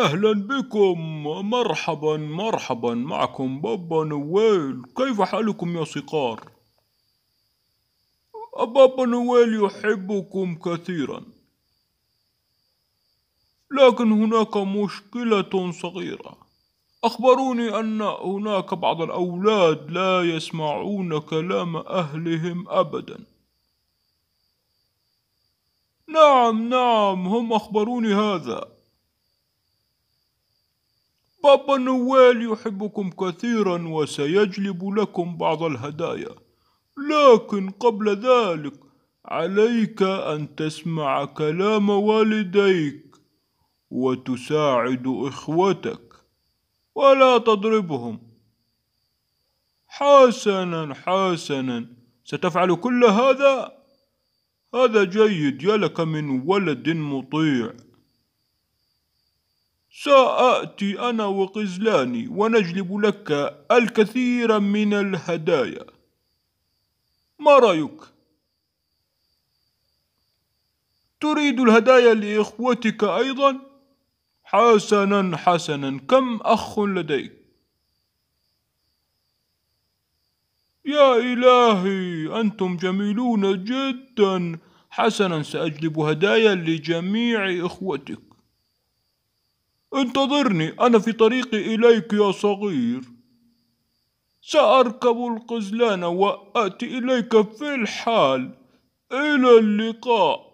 أهلا بكم مرحبا مرحبا معكم بابا نويل كيف حالكم يا صقار؟ بابا نويل يحبكم كثيرا لكن هناك مشكلة صغيرة أخبروني أن هناك بعض الأولاد لا يسمعون كلام أهلهم أبدا نعم نعم هم أخبروني هذا بابا نوال يحبكم كثيرا وسيجلب لكم بعض الهدايا لكن قبل ذلك عليك ان تسمع كلام والديك وتساعد اخوتك ولا تضربهم حسنا حسنا ستفعل كل هذا هذا جيد يا لك من ولد مطيع سآتي أنا وقزلاني ونجلب لك الكثير من الهدايا ما رأيك؟ تريد الهدايا لإخوتك أيضا؟ حسنا حسنا كم أخ لديك؟ يا إلهي أنتم جميلون جدا حسنا سأجلب هدايا لجميع إخوتك انتظرني أنا في طريقي إليك يا صغير سأركب القزلان وآتي إليك في الحال إلى اللقاء